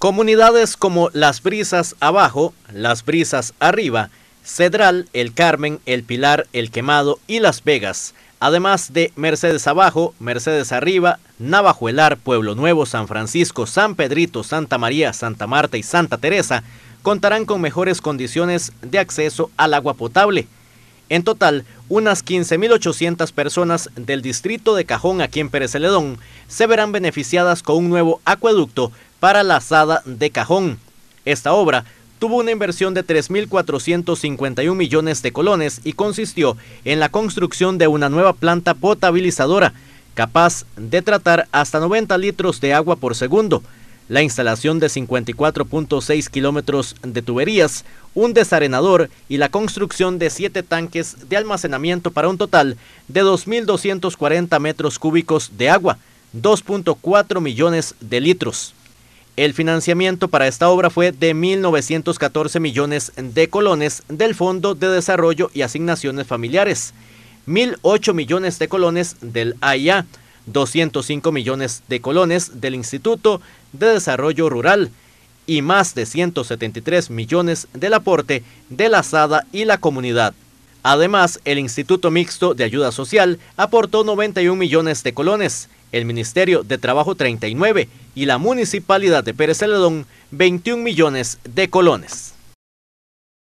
Comunidades como Las Brisas Abajo, Las Brisas Arriba, Cedral, El Carmen, El Pilar, El Quemado y Las Vegas, además de Mercedes Abajo, Mercedes Arriba, Navajuelar, Pueblo Nuevo, San Francisco, San Pedrito, Santa María, Santa Marta y Santa Teresa, contarán con mejores condiciones de acceso al agua potable. En total, unas 15.800 personas del distrito de Cajón aquí en Pérez Celedón se verán beneficiadas con un nuevo acueducto para la asada de Cajón. Esta obra tuvo una inversión de 3.451 millones de colones y consistió en la construcción de una nueva planta potabilizadora capaz de tratar hasta 90 litros de agua por segundo, la instalación de 54.6 kilómetros de tuberías, un desarenador y la construcción de siete tanques de almacenamiento para un total de 2.240 metros cúbicos de agua, 2.4 millones de litros. El financiamiento para esta obra fue de 1.914 millones de colones del Fondo de Desarrollo y Asignaciones Familiares, 1.008 millones de colones del AIA, 205 millones de colones del Instituto de Desarrollo Rural y más de 173 millones del aporte de la SADA y la comunidad. Además, el Instituto Mixto de Ayuda Social aportó 91 millones de colones, el Ministerio de Trabajo 39 y la Municipalidad de Pérez Celedón 21 millones de colones.